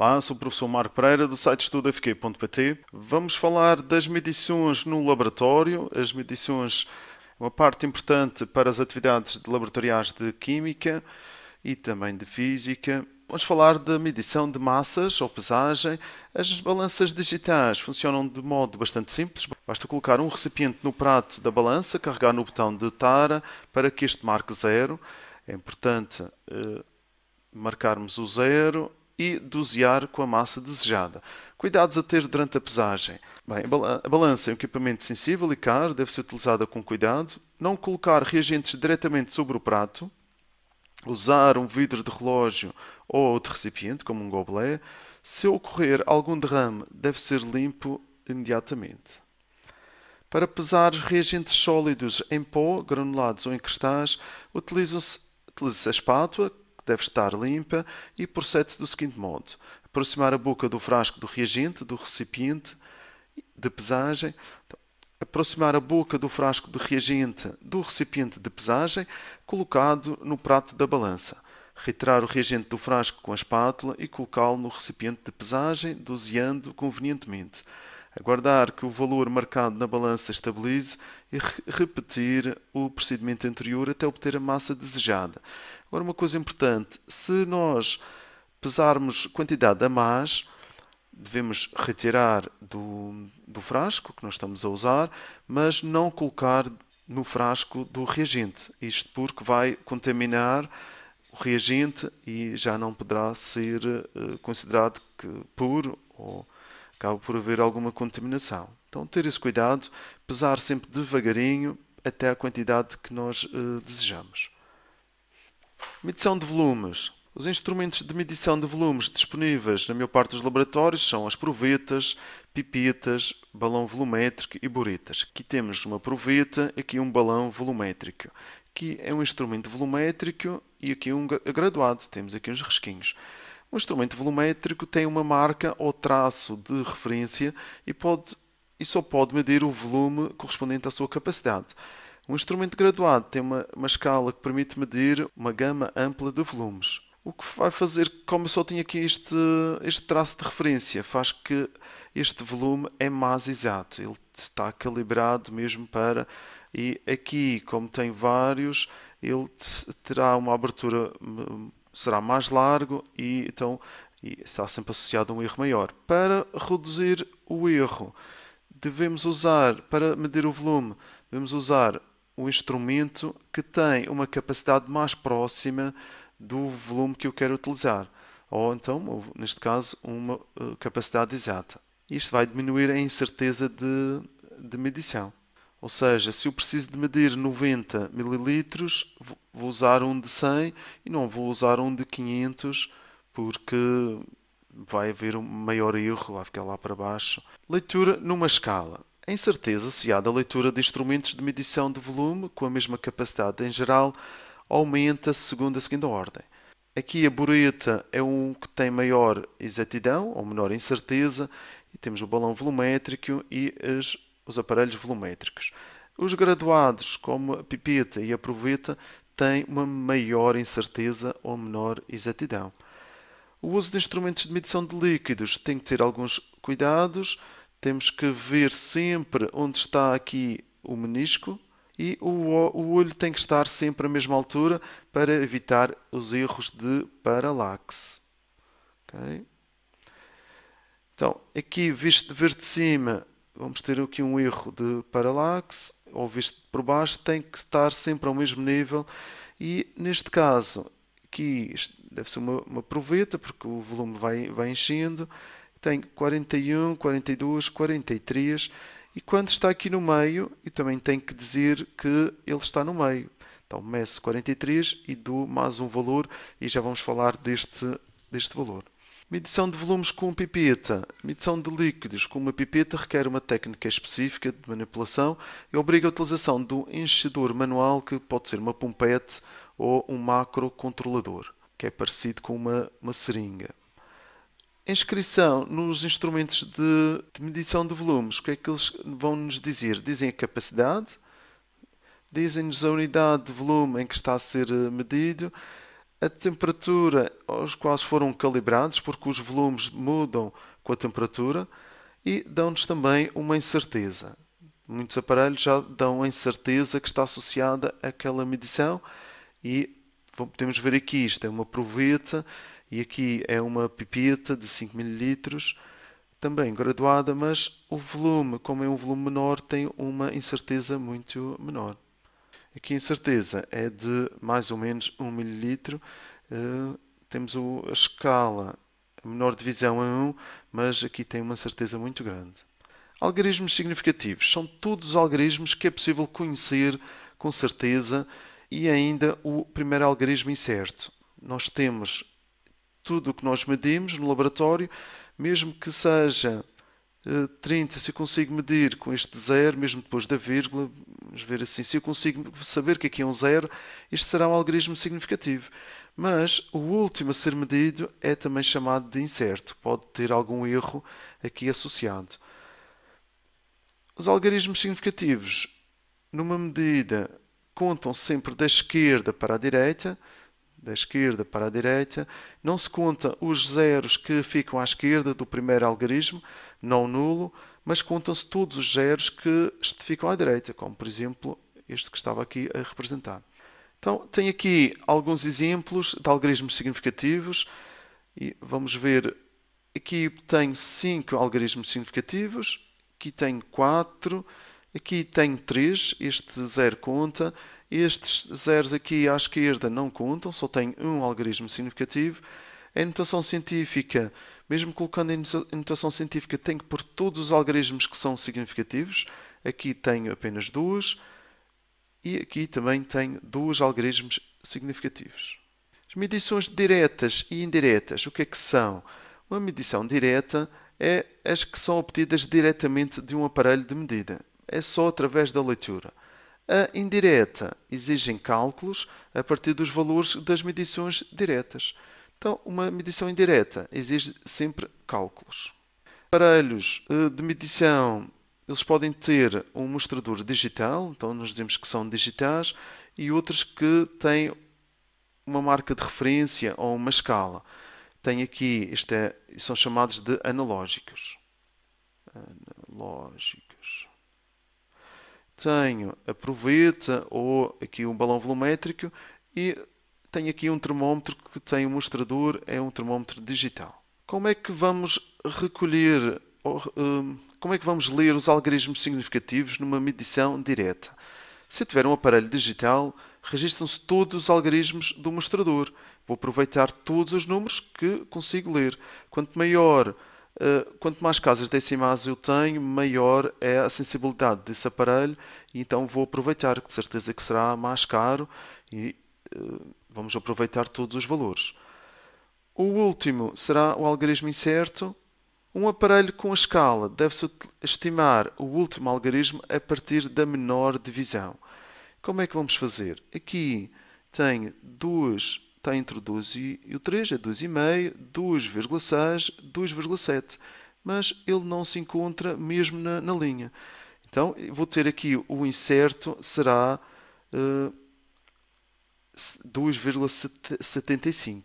Olá, sou o professor Marco Pereira do site estudafq.pt. Vamos falar das medições no laboratório. As medições uma parte importante para as atividades de laboratoriais de química e também de física. Vamos falar da medição de massas ou pesagem. As balanças digitais funcionam de modo bastante simples. Basta colocar um recipiente no prato da balança, carregar no botão de tara para que este marque zero. É importante eh, marcarmos o zero e dosear com a massa desejada. Cuidados a ter durante a pesagem. Bem, a balança é um equipamento sensível e caro, deve ser utilizada com cuidado. Não colocar reagentes diretamente sobre o prato. Usar um vidro de relógio ou outro recipiente, como um gobelet. Se ocorrer algum derrame, deve ser limpo imediatamente. Para pesar reagentes sólidos em pó, granulados ou em cristais, utilizam-se a espátula, deve estar limpa e procede-se do seguinte modo: aproximar a boca do frasco do reagente, do recipiente de pesagem, aproximar a boca do frasco do reagente do recipiente de pesagem colocado no prato da balança, retirar o reagente do frasco com a espátula e colocá-lo no recipiente de pesagem, doseando convenientemente. Aguardar que o valor marcado na balança estabilize e re repetir o procedimento anterior até obter a massa desejada. Agora, uma coisa importante: se nós pesarmos quantidade a mais, devemos retirar do, do frasco que nós estamos a usar, mas não colocar no frasco do reagente. Isto porque vai contaminar o reagente e já não poderá ser eh, considerado puro ou acaba por haver alguma contaminação. Então, ter esse cuidado, pesar sempre devagarinho até a quantidade que nós eh, desejamos. Medição de volumes. Os instrumentos de medição de volumes disponíveis na maior parte dos laboratórios são as provetas, pipetas, balão volumétrico e buretas. Aqui temos uma proveta, aqui um balão volumétrico. Aqui é um instrumento volumétrico e aqui um graduado, temos aqui uns risquinhos. Um instrumento volumétrico tem uma marca ou traço de referência e, pode, e só pode medir o volume correspondente à sua capacidade. Um instrumento graduado tem uma, uma escala que permite medir uma gama ampla de volumes. O que vai fazer, como eu só tinha aqui este, este traço de referência, faz que este volume é mais exato. Ele está calibrado mesmo para... E aqui, como tem vários, ele terá uma abertura, hum, será mais largo e então e está sempre associado a um erro maior. Para reduzir o erro, devemos usar, para medir o volume, devemos usar o instrumento que tem uma capacidade mais próxima do volume que eu quero utilizar, ou então, neste caso, uma eh, capacidade exata. Isto vai diminuir a incerteza de, de medição. Ou seja, se eu preciso de medir 90 ml, vou usar um de 100 e não vou usar um de 500 porque vai haver um maior erro, vai ficar lá para baixo. Leitura numa escala. A incerteza associada à leitura de instrumentos de medição de volume com a mesma capacidade em geral aumenta segundo a seguinte ordem. Aqui a bureta é um que tem maior exatidão ou menor incerteza e temos o balão volumétrico e as, os aparelhos volumétricos. Os graduados, como a pipeta e a proveta, têm uma maior incerteza ou menor exatidão. O uso de instrumentos de medição de líquidos tem que ter alguns cuidados, temos que ver sempre onde está aqui o menisco e o, o olho tem que estar sempre à mesma altura para evitar os erros de paralaxe. Okay? Então, aqui visto ver de cima, vamos ter aqui um erro de paralaxe, ou visto por baixo, tem que estar sempre ao mesmo nível. E neste caso, aqui deve ser uma, uma proveta, porque o volume vai, vai enchendo tem 41, 42, 43 e quando está aqui no meio, e também tem que dizer que ele está no meio. Então, meço 43 e dou mais um valor e já vamos falar deste, deste valor. Medição de volumes com pipeta. Medição de líquidos com uma pipeta requer uma técnica específica de manipulação e obriga a utilização de um enchedor manual que pode ser uma pompete ou um macrocontrolador, que é parecido com uma, uma seringa inscrição nos instrumentos de, de, medição de volumes, o que é que eles vão nos dizer? Dizem a capacidade, dizem-nos a unidade de volume em que está a ser eh, medido, a temperatura aos quais foram calibrados, porque os volumes mudam com a temperatura, e dão-nos também uma incerteza. Muitos aparelhos já dão a incerteza que está associada àquela medição e podemos ver aqui, isto é uma proveta e aqui é uma pipeta de 5 ml, também graduada, mas o volume, como é um volume menor, tem uma incerteza muito menor. Aqui a incerteza é de mais ou menos 1 ml. Uh, temos o, a escala, a menor divisão é 1, mas aqui tem uma certeza muito grande. Algarismos significativos são todos os algarismos que é possível conhecer com certeza e ainda o primeiro algarismo incerto. Nós temos tudo o que nós medimos no laboratório, mesmo que seja 30, eh, se eu consigo medir com este zero, mesmo depois da vírgula, vamos ver assim, se eu consigo saber que aqui é um zero, isto será um algarismo significativo. Mas o último a ser medido é também chamado de incerto, pode ter algum erro aqui associado. Os algarismos significativos, numa medida, contam sempre da esquerda para a direita, da esquerda para a direita, não se conta os zeros que ficam à esquerda do primeiro algarismo, não nulo, mas contam-se todos os zeros que ficam à direita, como por exemplo este que estava aqui a representar. Então, tem aqui alguns exemplos de algarismos significativos e vamos ver. Aqui tenho 5 algarismos significativos, aqui tenho 4, aqui tenho 3, este zero conta, estes zeros aqui à esquerda não contam, só tem um algarismo significativo. em notação científica, mesmo colocando em notação científica, tem que pôr todos os algarismos que são significativos. Aqui tenho apenas duas e aqui também tenho dois algarismos significativos. As medições diretas e indiretas, o que é que são? Uma medição direta é as que são obtidas diretamente de um aparelho de medida. É só através da leitura. A indireta exige cálculos a partir dos valores das medições diretas. Então, uma medição indireta exige sempre cálculos. Aparelhos eh, de medição, eles podem ter um mostrador digital, então nós dizemos que são digitais, e outros que têm uma marca de referência ou uma escala. Tem aqui, isto é, são chamados de analógicos. Analógicos tenho a proveta ou aqui um balão volumétrico e tenho aqui um termómetro que tem um mostrador, é um termómetro digital. Como é que vamos recolher, hum, como é que vamos ler os algarismos significativos numa medição direta? Se tiver um aparelho digital, registram-se todos os algarismos do mostrador. Vou aproveitar todos os números que consigo ler. Quanto maior eh, quanto mais casas decimais eu tenho, maior é a sensibilidade desse aparelho e então vou aproveitar, que certeza que será mais caro e eh, vamos aproveitar todos os valores. O último será o algarismo incerto. Um aparelho com escala deve-se estimar o último algarismo a partir da menor divisão. Como é que vamos fazer? Aqui tenho duas está entre o 12 e o 3, é 2,5, 2,6, 2,7, mas ele não se encontra mesmo na, na, linha. Então, vou ter aqui o incerto, será uh, eh, 2,75.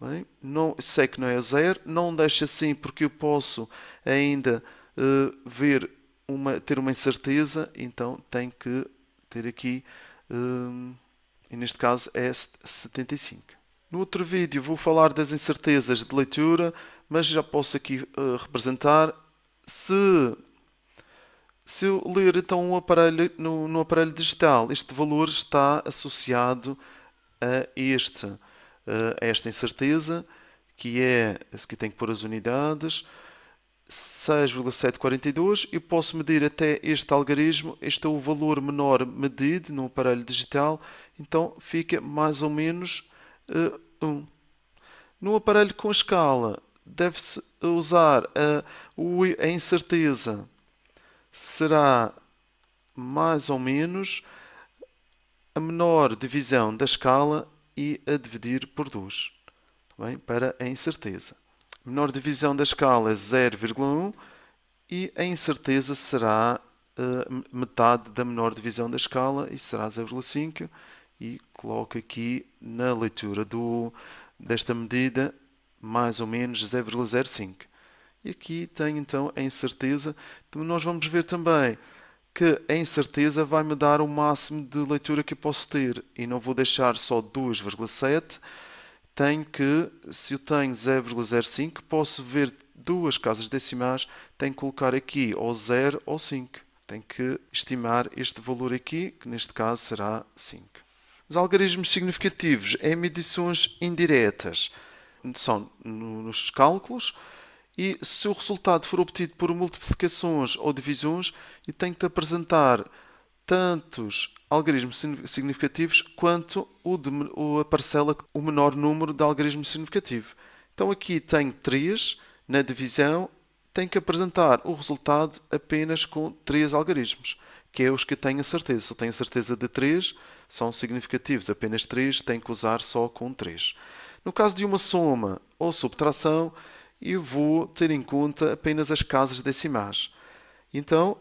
Bem, não, sei que não é zero, não deixa assim porque eu posso ainda uh, ver uma, ter uma incerteza, então tenho que ter aqui... Uh, e neste caso é 75. No outro vídeo vou falar das incertezas de leitura, mas já posso aqui uh, representar se se eu ler então um aparelho, no, no, aparelho digital, este valor está associado a este, eh, a esta incerteza, que é, se que tem que pôr as unidades, 6,742 e posso medir até este algarismo, este é o valor menor medido no aparelho digital, então fica mais ou menos uh, eh, 1. No aparelho com escala, deve-se usar a, eh, a incerteza, será mais ou menos a menor divisão da escala e a dividir por 2, tá bem? para a incerteza menor divisão da escala é 0,1 e a incerteza será uh, metade da menor divisão da escala e será 0,5 e coloco aqui na leitura do, desta medida mais ou menos 0,05. E aqui tenho então a incerteza. Nós vamos ver também que a incerteza vai me dar o máximo de leitura que eu posso ter e não vou deixar só 2,7 tenho que, se eu tenho 0,05, posso ver duas casas decimais, tenho que colocar aqui ou 0 ou 5. Tenho que estimar este valor aqui, que neste caso será 5. Os algarismos significativos em é medições indiretas são nos cálculos e se o resultado for obtido por multiplicações ou divisões, eu tenho que apresentar tantos algarismos significativos quanto o de, a parcela, o menor número de algarismos significativos. Então aqui tenho 3, na divisão tenho que apresentar o resultado apenas com 3 algarismos, que é os que tenho a certeza. Se tenho a certeza de 3, são significativos, apenas 3, tenho que usar só com 3. No caso de uma soma ou subtração, eu vou ter em conta apenas as casas decimais. Então,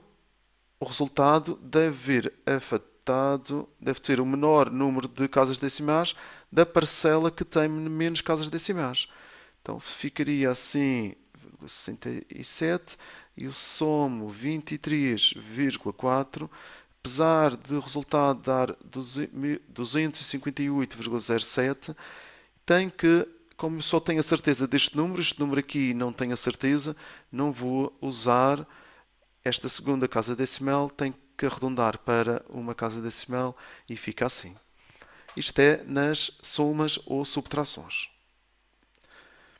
o resultado deve vir afetado, deve ter o menor número de casas decimais da parcela que tem menos casas decimais. Então ficaria assim 67 e o somo 23,4 apesar de o resultado dar 258,07 tem que como só tenho a certeza deste número, este número aqui não tenho a certeza, não vou usar esta segunda casa decimal tem que arredondar para uma casa decimal e fica assim. Isto é nas somas ou subtrações.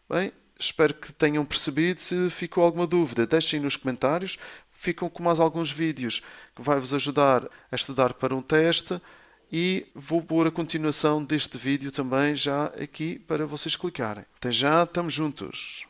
Bem, espero que tenham percebido. Se ficou alguma dúvida, deixem nos comentários. Ficam com mais alguns vídeos que vai-vos ajudar a estudar para um teste. E vou pôr a continuação deste vídeo também já aqui para vocês clicarem. Até já, estamos juntos!